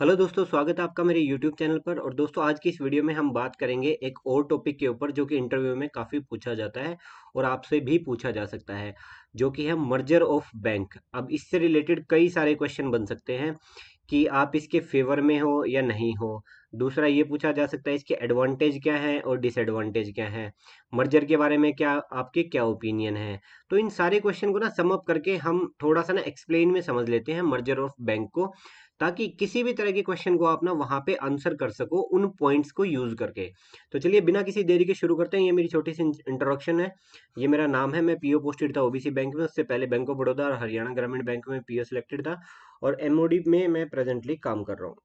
hello दोस्तों स्वागत है आपका मेरे यूट्यूब चैनल पर और दोस्तों आज की इस वीडियो में हम बात करेंगे एक और टॉपिक के ऊपर जो कि इंटरव्यू में काफ़ी पूछा जाता है और आपसे भी पूछा जा सकता है जो कि है मर्जर ऑफ बैंक अब इससे रिलेटेड कई सारे क्वेश्चन बन सकते हैं कि आप इसके फेवर में हो या नहीं हो दूसरा ये पूछा जा सकता है इसके एडवांटेज क्या है और डिसएडवांटेज क्या है मर्जर के बारे में क्या आपके क्या ओपिनियन है तो इन सारे क्वेश्चन को ना समअप करके हम थोड़ा सा ना एक्सप्लेन में समझ लेते हैं मर्जर ऑफ बैंक को ताकि किसी भी तरह के क्वेश्चन को आप ना वहां पे आंसर कर सको उन पॉइंट्स को यूज करके तो चलिए बिना किसी देरी के शुरू करते हैं ये मेरी छोटी सी इंट्रोडक्शन है ये मेरा नाम है मैं पीओ पोस्टेड था ओबीसी बैंक में उससे पहले बैंक ऑफ बड़ौदा और हरियाणा ग्रामीण बैंक में पीओ सिलेक्टेड था और एमओडी में मैं प्रेजेंटली काम कर रहा हूँ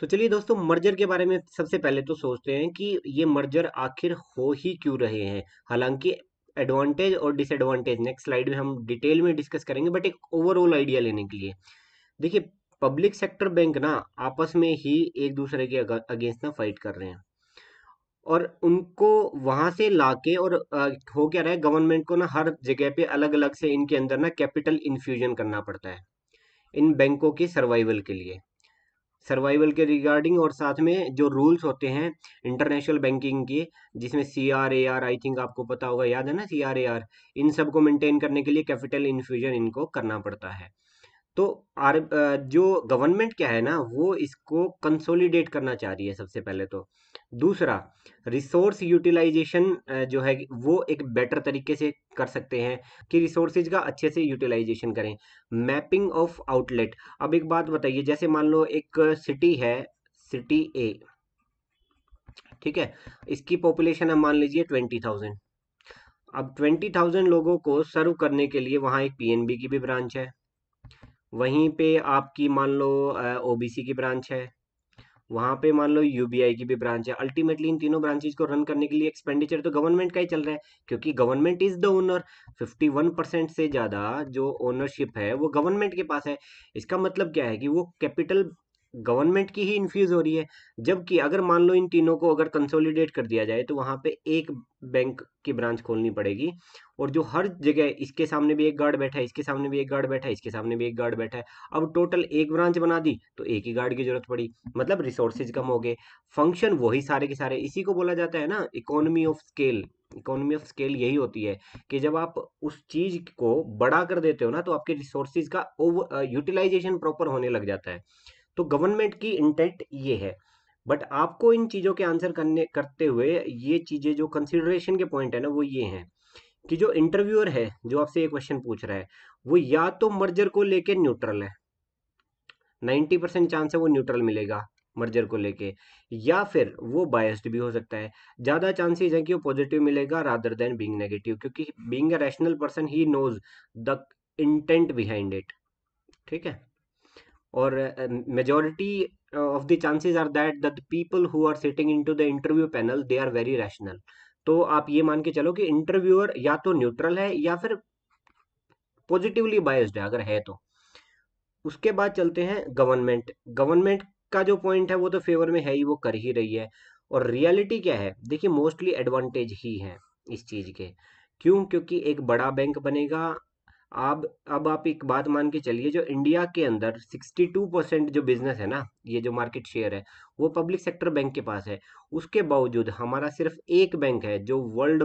तो चलिए दोस्तों मर्जर के बारे में सबसे पहले तो सोचते हैं कि ये मर्जर आखिर हो ही क्यों रहे हैं हालांकि एडवांटेज और डिसएडवांटेज नेक्स्ट स्लाइड में हम डिटेल में डिस्कस करेंगे बट एक ओवरऑल आइडिया लेने के लिए देखिए पब्लिक सेक्टर बैंक ना आपस में ही एक दूसरे के अगेंस्ट ना फाइट कर रहे हैं और उनको वहां से लाके और हो क्या रहा है गवर्नमेंट को ना हर जगह पे अलग अलग से इनके अंदर ना कैपिटल इन्फ्यूजन करना पड़ता है इन बैंकों के सर्वाइवल के लिए सर्वाइवल के रिगार्डिंग और साथ में जो रूल्स होते हैं इंटरनेशनल बैंकिंग के जिसमें C R A R I think आपको पता होगा याद है ना सी आर ए आर इन सबको मेंटेन करने के लिए कैपिटल इन्फ्यूजन इनको करना पड़ता है तो आर जो गवर्नमेंट क्या है ना वो इसको कंसोलिडेट करना चाह रही है सबसे पहले तो दूसरा रिसोर्स यूटिलाइजेशन जो है वो एक बेटर तरीके से कर सकते हैं कि रिसोर्सेज का अच्छे से यूटिलाइजेशन करें मैपिंग ऑफ आउटलेट अब एक बात बताइए जैसे मान लो एक सिटी है सिटी ए ठीक है इसकी पॉपुलेशन हम मान लीजिए ट्वेंटी थाउजेंड अब ट्वेंटी थाउजेंड लोगों को सर्व करने के लिए वहाँ एक पीएनबी की भी ब्रांच है वहीं पे आपकी मान लो ओबीसी की ब्रांच है वहाँ पे मान लो यूबीआई की भी ब्रांच है अल्टीमेटली इन तीनों ब्रांचेज को रन करने के लिए एक्सपेंडिचर तो गवर्नमेंट का ही चल रहा है क्योंकि government is the owner 51 percent से ज़्यादा जो ओनरशिप है वो गवर्नमेंट के पास है इसका मतलब क्या है कि वो कैपिटल गवर्नमेंट की ही इन्फ्यूज हो रही है जबकि अगर मान लो इन तीनों को अगर कंसोलिडेट कर दिया जाए तो वहां पे एक बैंक की ब्रांच खोलनी पड़ेगी और जो हर जगह इसके सामने भी एक गार्ड बैठा है इसके सामने भी एक गार्ड बैठा है इसके सामने भी एक गार्ड बैठा है अब टोटल एक ब्रांच बना दी तो एक ही गार्ड की जरूरत पड़ी मतलब रिसोर्सेज कम हो गए फंक्शन वही सारे के सारे इसी को बोला जाता है ना economy of scale economy of scale यही होती है कि जब आप उस चीज को बड़ा कर देते हो ना तो आपके रिसोर्सेज का यूटिलाइजेशन प्रॉपर होने लग जाता है तो गवर्नमेंट की इंटेंट ये है बट आपको इन चीज़ों के आंसर करने करते हुए ये चीज़ें जो कंसिडरेशन के पॉइंट है ना वो ये हैं कि जो इंटरव्यूअर है जो आपसे एक क्वेश्चन पूछ रहा है वो या तो मर्जर को लेके न्यूट्रल है नाइन्टी परसेंट चांस है वो न्यूट्रल मिलेगा मर्जर को लेके या फिर वो बायस्ड भी हो सकता है ज़्यादा चांसेज हैं कि वो पॉजिटिव मिलेगा रादर देन बींग नेगेटिव क्योंकि being a rational person he knows the intent behind it ठीक है और majority of the chances are that the people who are sitting into the interview panel they are very rational तो आप ये मान के चलो कि इंटरव्यूअर या तो न्यूट्रल है या फिर पॉजिटिवली बायस्ड है अगर है तो उसके बाद चलते हैं गवर्नमेंट गवर्नमेंट का जो पॉइंट है वो तो फेवर में है ही वो कर ही रही है और रियलिटी क्या है देखिए मोस्टली एडवांटेज ही है इस चीज़ के क्यों क्योंकि एक बड़ा बैंक बनेगा आप अब आप एक बात मान के चलिए जो इंडिया के अंदर 62 परसेंट जो बिजनेस है ना ये जो मार्केट शेयर है वो पब्लिक सेक्टर बैंक के पास है उसके बावजूद हमारा सिर्फ एक बैंक है जो वर्ल्ड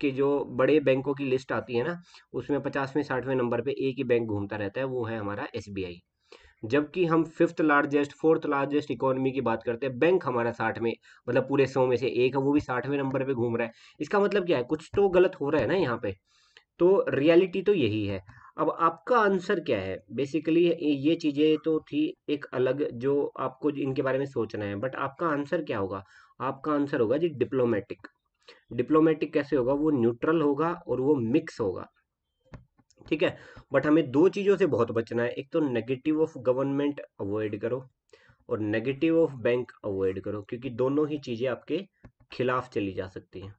के जो बड़े बैंकों की लिस्ट आती है ना उसमें पचासवें साठवें नंबर पे एक ही बैंक घूमता रहता है वो है हमारा एस जबकि हम fifth largest fourth largest economy की बात करते हैं बैंक हमारा साठ में मतलब पूरे सौ में से एक है वो भी साठवें नंबर पे घूम रहा है इसका मतलब क्या है कुछ तो गलत हो रहा है ना यहाँ पे तो रियलिटी तो यही है अब आपका आंसर क्या है बेसिकली ये चीज़ें तो थी एक अलग जो आपको इनके बारे में सोचना है बट आपका आंसर क्या होगा आपका आंसर होगा जी डिप्लोमेटिक डिप्लोमेटिक कैसे होगा वो न्यूट्रल होगा और वो मिक्स होगा ठीक है बट हमें दो चीज़ों से बहुत बचना है एक तो नेगेटिव ऑफ गवर्नमेंट अवॉइड करो और नेगेटिव ऑफ बैंक अवॉइड करो क्योंकि दोनों ही चीज़ें आपके खिलाफ चली जा सकती हैं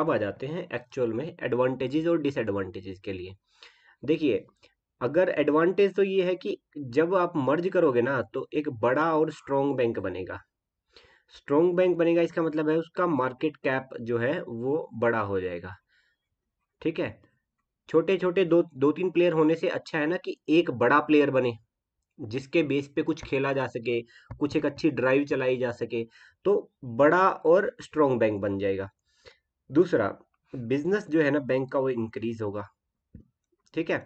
अब आ जाते हैं एक्चुअल में एडवांटेजेस और डिसएडवांटेजेस के लिए देखिए अगर एडवांटेज तो ये है कि जब आप मर्ज करोगे ना तो एक बड़ा और स्ट्रॉन्ग बैंक बनेगा स्ट्रॉन्ग बैंक बनेगा इसका मतलब है उसका मार्केट कैप जो है वो बड़ा हो जाएगा ठीक है छोटे छोटे दो दो तीन प्लेयर होने से अच्छा है ना कि एक बड़ा प्लेयर बने जिसके बेस पे कुछ खेला जा सके कुछ एक अच्छी ड्राइव चलाई जा सके तो बड़ा और स्ट्रॉन्ग बैंक बन जाएगा दूसरा बिजनेस जो है ना बैंक का वो इंक्रीज होगा ठीक है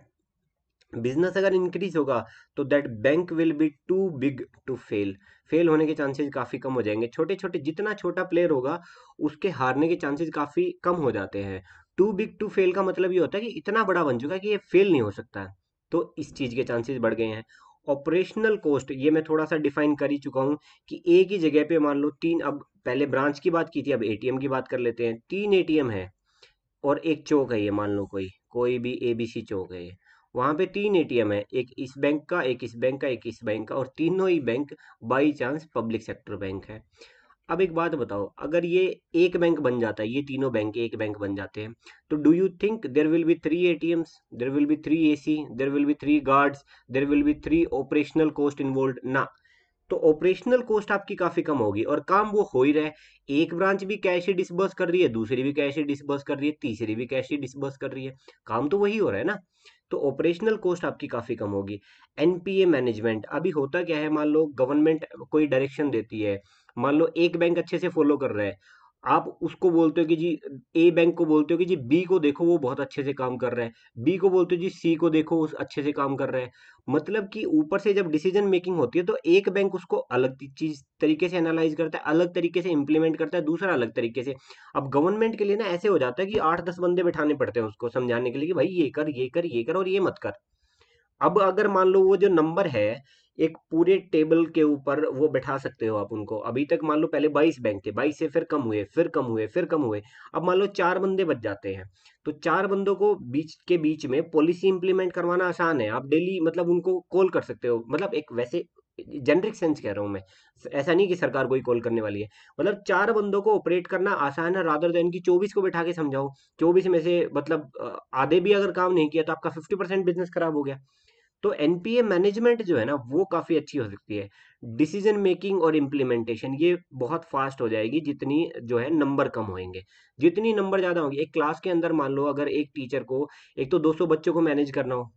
बिजनेस अगर इंक्रीज होगा तो that bank will be too big to fail fail होने के चांसेस काफ़ी कम हो जाएंगे छोटे छोटे जितना छोटा प्लेयर होगा उसके हारने के चांसेस काफ़ी कम हो जाते हैं टू बिग टू फेल का मतलब ये होता है कि इतना बड़ा बन चुका है कि ये फेल नहीं हो सकता है तो इस चीज़ के चांसेस बढ़ गए हैं ऑपरेशनल कॉस्ट ये मैं थोड़ा सा डिफाइन कर ही चुका हूँ कि एक ही जगह पे मान लो तीन अब पहले ब्रांच की बात की थी अब एटीएम की बात कर लेते हैं तीन एटीएम है और एक चौक है ये मान लो कोई कोई भी एबीसी चौक है ये वहाँ पे तीन एटीएम है एक इस बैंक का एक इस बैंक का एक इस बैंक का और तीनों ही bank by chance public sector bank है अब एक बात बताओ अगर ये एक बैंक बन जाता है ये तीनों बैंक एक बैंक बन जाते हैं तो do you think there will be three A T Ms there will be three A C there will be three guards there will be three operational cost involve ना तो ऑपरेशनल कॉस्ट आपकी काफ़ी कम होगी और काम वो हो ही रहा है एक ब्रांच भी कैश ही डिसबर्स कर रही है दूसरी भी कैश ही डिसबर्स कर रही है तीसरी भी कैश ही डिसबर्स कर रही है काम तो वही हो रहा है ना तो ऑपरेशनल कॉस्ट आपकी काफ़ी कम होगी एनपीए मैनेजमेंट अभी होता क्या है मान लो गवर्नमेंट कोई डायरेक्शन देती है मान लो एक बैंक अच्छे से फॉलो कर रहा है आप उसको बोलते हो कि जी ए बैंक को बोलते हो कि जी बी को देखो वो बहुत अच्छे से काम कर रहा है बी को बोलते हो जी सी को देखो उस अच्छे से काम कर रहा है मतलब कि ऊपर से जब डिसीजन मेकिंग होती है तो एक बैंक उसको अलग चीज तरीके से एनालाइज करता है अलग तरीके से इंप्लीमेंट करता है दूसरा अलग तरीके से अब गवर्नमेंट के लिए ना ऐसे हो जाता है कि आठ दस बंदे बैठाने पड़ते हैं उसको समझाने के लिए कि भाई ये कर ये कर ये कर और ये मत कर अब अगर मान लो वो जो नंबर है एक पूरे टेबल के ऊपर वो बैठा सकते हो आप उनको अभी तक मान लो पहले 22 बैंक थे 22 से फिर कम हुए फिर कम हुए फिर कम हुए अब मान लो चार बंदे बच जाते हैं तो चार बंदों को बीच के बीच में पॉलिसी इंप्लीमेंट करवाना आसान है आप डेली मतलब उनको कॉल कर सकते हो मतलब एक वैसे जेनरिक सेंस कह रहा हूं मैं ऐसा नहीं कि सरकार कोई कॉल करने वाली है मतलब चार बंदों को ऑपरेट करना आसान है रादर देन की चौबीस को बैठा के समझाओ चौबीस में से मतलब आधे भी अगर काम नहीं किया तो आपका फिफ्टी परसेंट बिजनेस खराब हो गया तो एनपीए मैनेजमेंट जो है ना वो काफ़ी अच्छी हो सकती है डिसीजन मेकिंग और इम्प्लीमेंटेशन ये बहुत फास्ट हो जाएगी जितनी जो है नंबर कम होंगे जितनी नंबर ज़्यादा होंगे एक क्लास के अंदर मान लो अगर एक टीचर को एक तो 200 बच्चों को मैनेज करना हो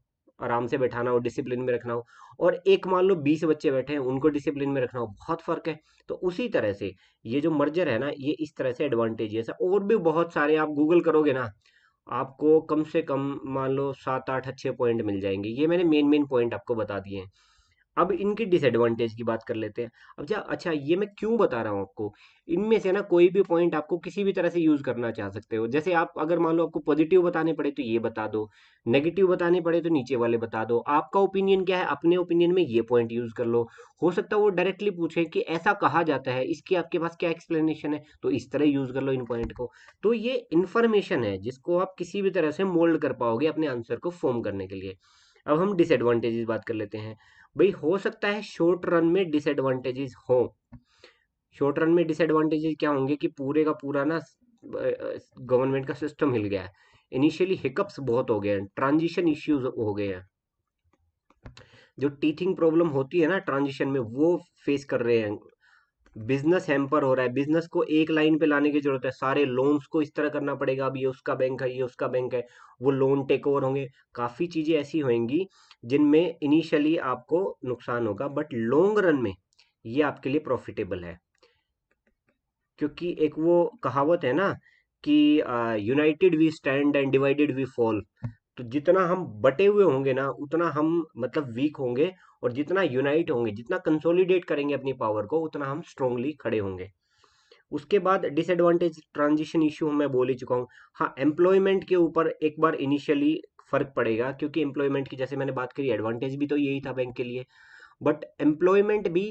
आराम से बैठाना हो डिसिप्लिन में रखना हो और एक मान लो बीस बच्चे बैठे हैं उनको डिसिप्लिन में रखना हो बहुत फ़र्क है तो उसी तरह से ये जो मर्जर है ना ये इस तरह से एडवांटेज है और भी बहुत सारे आप गूगल करोगे ना आपको कम से कम मान लो सात आठ अच्छे पॉइंट मिल जाएंगे ये मैंने मेन मेन पॉइंट आपको बता दिए हैं अब इनकी डिसएडवांटेज की बात कर लेते हैं अब जा अच्छा ये मैं क्यों बता रहा हूँ आपको इनमें से ना कोई भी पॉइंट आपको किसी भी तरह से यूज़ करना चाह सकते हो जैसे आप अगर मान लो आपको पॉजिटिव बताने पड़े तो ये बता दो नेगेटिव बताने पड़े तो नीचे वाले बता दो आपका ओपिनियन क्या है अपने ओपिनियन में ये पॉइंट यूज़ कर लो हो सकता है वो डायरेक्टली पूछे कि ऐसा कहा जाता है इसकी आपके पास क्या एक्सप्लेनेशन है तो इस तरह यूज़ कर लो इन पॉइंट को तो ये इन्फॉर्मेशन है जिसको आप किसी भी तरह से मोल्ड कर पाओगे अपने आंसर को फॉर्म करने के लिए अब हम डिसएडवांटेजेस बात कर लेते हैं भाई हो सकता है शॉर्ट रन में डिसएडवांटेजेस हो शॉर्ट रन में डिसएडवांटेजेस क्या होंगे कि पूरे का पूरा ना गवर्नमेंट का सिस्टम हिल गया है इनिशियली हिकअप्स बहुत हो गए हैं ट्रांजिशन इश्यूज हो गए हैं जो टीथिंग प्रॉब्लम होती है ना ट्रांजिशन में वो फेस कर रहे हैं बिजनेस हैम्पर हो रहा है बिजनेस को एक लाइन पे लाने की जरूरत है सारे लोन्स को इस तरह करना पड़ेगा अब ये उसका बैंक है ये उसका बैंक है वो लोन टेक ओवर होंगे काफ़ी चीज़ें ऐसी होंगी जिनमें इनिशियली आपको नुकसान होगा बट लॉन्ग रन में ये आपके लिए प्रॉफिटेबल है क्योंकि एक वो कहावत है ना कि united we stand and divided we fall तो जितना हम बटे हुए होंगे ना उतना हम मतलब वीक होंगे और जितना यूनाइट होंगे जितना कंसोलिडेट करेंगे अपनी पावर को उतना हम स्ट्रोंगली खड़े होंगे उसके बाद डिसएडवांटेज ट्रांजिशन इश्यू मैं बोल ही चुका हूँ हाँ एम्प्लॉयमेंट के ऊपर एक बार इनिशियली फर्क पड़ेगा क्योंकि एम्प्लॉयमेंट की जैसे मैंने बात करी एडवांटेज भी तो यही था बैंक के लिए बट एम्प्लॉयमेंट भी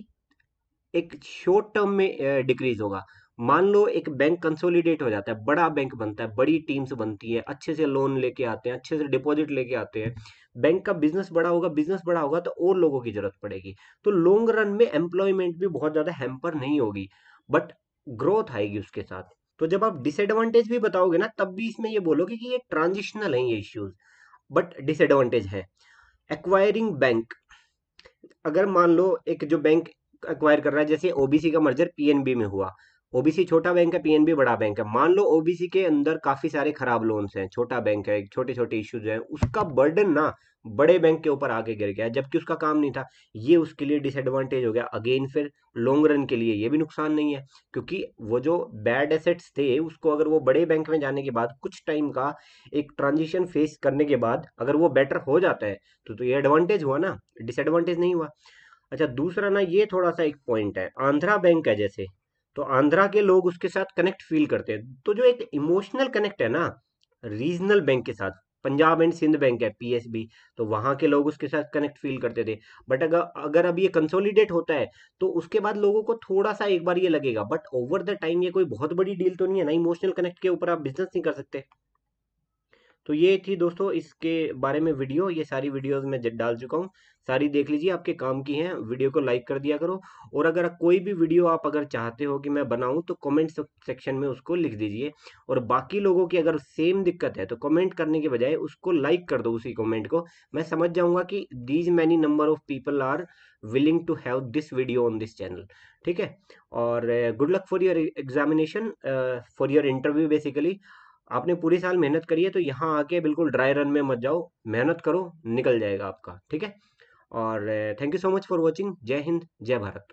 एक शॉर्ट टर्म में डिक्रीज होगा मान लो एक बैंक कंसोलिडेट हो जाता है बड़ा बैंक बनता है बड़ी टीम्स बनती है अच्छे से लोन लेके आते हैं अच्छे से डिपॉजिट लेके आते हैं बैंक का बिजनेस बड़ा होगा बिजनेस बड़ा होगा तो और लोगों की जरूरत पड़ेगी तो लॉन्ग रन में एम्प्लॉयमेंट भी बहुत ज्यादा हेम्पर नहीं होगी बट ग्रोथ आएगी उसके साथ तो जब आप डिसएडवांटेज भी बताओगे ना तब भी इसमें ये बोलोगे कि ये ट्रांजिशनल है ये इश्यूज बट डिसएडवांटेज है एक्वायरिंग बैंक अगर मान लो एक जो बैंक एक्वायर कर रहा है जैसे ओबीसी का मर्जर पीएनबी में हुआ ओबीसी छोटा बैंक है पीएनबी बड़ा बैंक है मान लो ओबीसी के अंदर काफी सारे खराब लोन्स हैं छोटा बैंक है छोटे छोटे इश्यूज हैं उसका बर्डन ना बड़े बैंक के ऊपर आके गिर गया जबकि उसका काम नहीं था ये उसके लिए डिसएडवांटेज हो गया अगेन फिर लॉन्ग रन के लिए ये भी नुकसान नहीं है क्योंकि वो जो बैड एसेट्स थे उसको अगर वो बड़े बैंक में जाने के बाद कुछ टाइम का एक ट्रांजिशन फेस करने के बाद अगर वो बेटर हो जाता है तो, तो ये एडवांटेज हुआ ना डिसएडवांटेज नहीं हुआ अच्छा दूसरा ना ये थोड़ा सा एक पॉइंट है आंध्रा बैंक है जैसे तो आंध्रा के लोग उसके साथ कनेक्ट फील करते हैं तो जो एक इमोशनल कनेक्ट है ना रीजनल बैंक के साथ पंजाब एंड सिंध बैंक है पीएसबी तो वहां के लोग उसके साथ कनेक्ट फील करते थे बट अगर अगर अब ये कंसोलिडेट होता है तो उसके बाद लोगों को थोड़ा सा एक बार ये लगेगा बट ओवर द टाइम ये कोई बहुत बड़ी डील तो नहीं है ना इमोशनल कनेक्ट के ऊपर आप बिजनेस नहीं कर सकते तो ये थी दोस्तों इसके बारे में वीडियो ये सारी वीडियोस मैं डाल चुका हूँ सारी देख लीजिए आपके काम की हैं वीडियो को लाइक कर दिया करो और अगर कोई भी वीडियो आप अगर चाहते हो कि मैं बनाऊँ तो कमेंट सेक्शन में उसको लिख दीजिए और बाकी लोगों की अगर सेम दिक्कत है तो कमेंट करने के बजाय उसको लाइक कर दो उसी कमेंट को मैं समझ जाऊँगा कि these many number of people are willing to have this video on this channel ठीक है और good luck for your examination for your interview basically आपने पूरे साल मेहनत करी है तो यहाँ आके बिल्कुल ड्राई रन में मत जाओ मेहनत करो निकल जाएगा आपका ठीक है और thank you so much for watching जय हिंद जय भारत